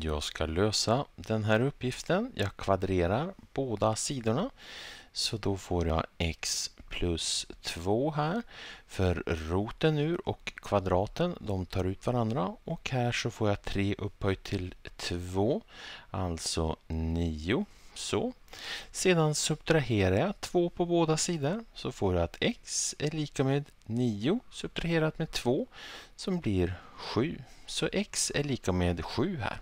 Jag ska lösa den här uppgiften. Jag kvadrerar båda sidorna. Så då får jag x plus 2 här. För roten ur och kvadraten, de tar ut varandra. Och här så får jag 3 upphöjt till 2, alltså 9. Så. Sedan subtraherar jag 2 på båda sidor så får jag att x är lika med 9 subtraherat med 2 som blir 7. Så x är lika med 7 här.